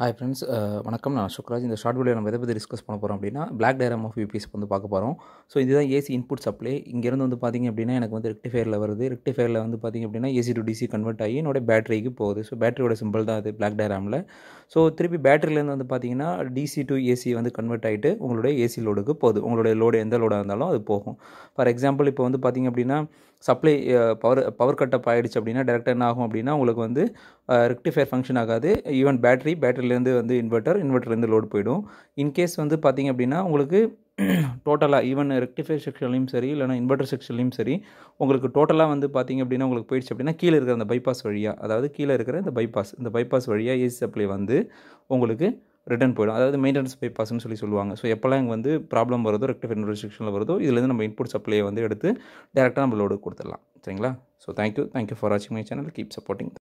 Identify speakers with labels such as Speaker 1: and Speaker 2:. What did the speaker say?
Speaker 1: hi friends uh, வணக்கம் நான் சுக்ராஜ் இந்த ஷார்ட் வீடியோ நம்ம எதை பற்றி டிஸ்கஸ் பண்ண போகிறோம் அப்படின்னா பிளாக் டயரம் ஆஃப் யூபிஎஸ் வந்து பார்க்க போகிறோம் ஸோ இதுதான் ஏசி இன்புட் சப்ளை இங்கேருந்து வந்து பார்த்திங்க அப்படின்னா எனக்கு வந்து ரெக்டிஃபயரில் வருது ரெக்டிஃபயரில் வந்து பார்த்திங்க அப்படின்னா ஏசி டு டிசி கன்வெர்ட் ஆகி என்னோட பேட்டரிக்கு போகுது ஸோ பேட்டரியோட சிம்பிள் தான் அது பிளாக் டயராமில் ஸோ திருப்பி பேட்டரியிலேருந்து வந்து பார்த்திங்கன்னா டிசி டு ஏசி வந்து கன்வெர்ட் ஆகிட்டு உங்களுடைய ஏசி லோடுக்கு போகுது உங்களுடைய லோடு எந்த லோடாக இருந்தாலும் அது போகும் ஃபார் எக்ஸாம்பிள் இப்போ வந்து பார்த்திங்க அப்படின்னா சப்ளை பவர் பவர் கட்டப் ஆகிடுச்சு அப்படின்னா டேரெக்டாக என்ன ஆகும் அப்படின்னா உங்களுக்கு வந்து ரெக்டிஃபயர் ஃபங்க்ஷன் ஆகாது ஈவன் பேட்டரி பேட்டரியிலேருந்து வந்து இன்வெர்ட்டர் இன்வெர்ட்டர்லேருந்து லோடு போயிடும் இன்கேஸ் வந்து பார்த்திங்க அப்படின்னா உங்களுக்கு டோட்டலாக ஈவன் ரெக்டிஃபயர் செக்ஷன்லையும் சரி இல்லைனா இன்வெர்டர் செக்ஷன்லையும் சரி உங்களுக்கு டோட்டலாக வந்து பார்த்திங்க அப்படின்னா உங்களுக்கு போயிடுச்சு அப்படின்னா கீழே இருக்கிற அந்த பைபாஸ் வழியாக அதாவது கீழே இருக்கிற இந்த பைபாஸ் இந்த பைபாஸ் வழியாக ஏசி சப்ளை வந்து உங்களுக்கு ரிட்டன் போயிடும் அதாவது மெயின்டெனன்ஸ் பைபாஸ்னு சொல்லி சொல்லுவாங்க ஸோ எப்போல்லாம் இங்கே வந்து ப்ராப்ளம் வருதோ ரெக்டிஃபை இன்வெர்டர் செக்ஷனில் வருதோ இதுலேருந்து நம்ம இன்புட் சப்ளையை வந்து எடுத்து டேரெக்டாக நம்ம லோடு கொடுத்துடலாம் சரிங்களா ஸோ தேங்க்யூ தேங்க்யூ ஃபார் வாட்சிங் மை சேனல் கீப் சப்போர்ட்டிங்